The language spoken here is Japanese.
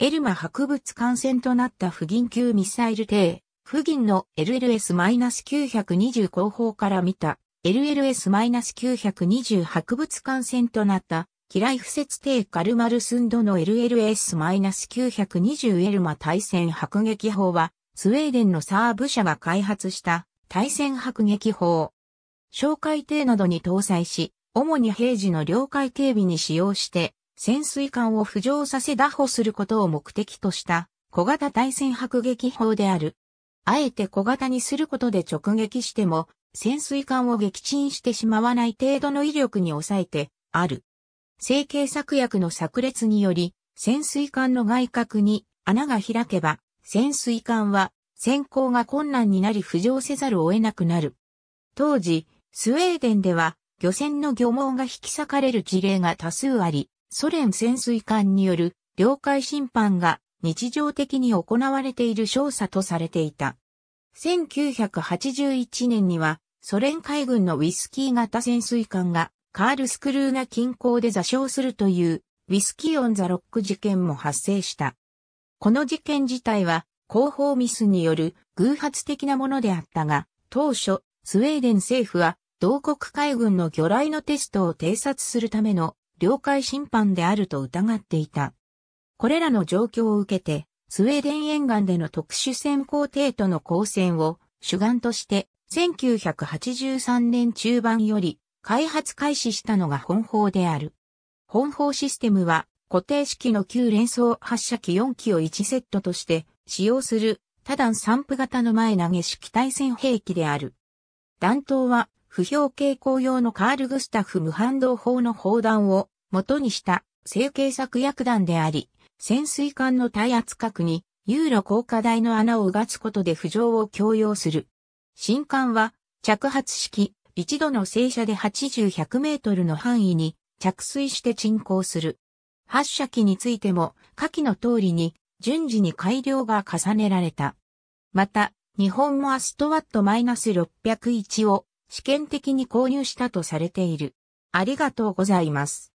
エルマ博物艦船となった不銀級ミサイル艇、不銀の LLS-920 後方から見た LLS-920 博物艦船となった機雷不設艇カルマルスンドの LLS-920 エルマ対戦迫撃砲はスウェーデンのサーブ社が開発した対戦迫撃砲。哨戒艇などに搭載し、主に平時の領海警備に使用して潜水艦を浮上させ打破することを目的とした小型対戦迫撃砲である。あえて小型にすることで直撃しても潜水艦を撃沈してしまわない程度の威力に抑えてある。成形策略の炸裂により潜水艦の外角に穴が開けば潜水艦は潜航が困難になり浮上せざるを得なくなる。当時、スウェーデンでは漁船の漁網が引き裂かれる事例が多数あり、ソ連潜水艦による領海侵犯が日常的に行われている少佐とされていた。1981年にはソ連海軍のウィスキー型潜水艦がカールスクルーナ近郊で座礁するというウィスキーオンザロック事件も発生した。この事件自体は広報ミスによる偶発的なものであったが、当初、スウェーデン政府は同国海軍の魚雷のテストを偵察するための領海侵犯であると疑っていた。これらの状況を受けて、スウェーデン沿岸での特殊潜航艇との交戦を主眼として、1983年中盤より開発開始したのが本砲である。本砲システムは固定式の旧連装発射機4機を1セットとして使用する多段散布型の前投げ式対戦兵器である。弾頭は不評傾向用のカール・グスタフ・ムハンド法の砲弾を元にした成形作薬弾であり、潜水艦の耐圧角にユーロ効果台の穴をうがつことで浮上を強要する。新艦は着発式、一度の正射で80、100メートルの範囲に着水して沈降する。発射機についても下記の通りに順次に改良が重ねられた。また、日本もアストワット -601 を試験的に購入したとされている。ありがとうございます。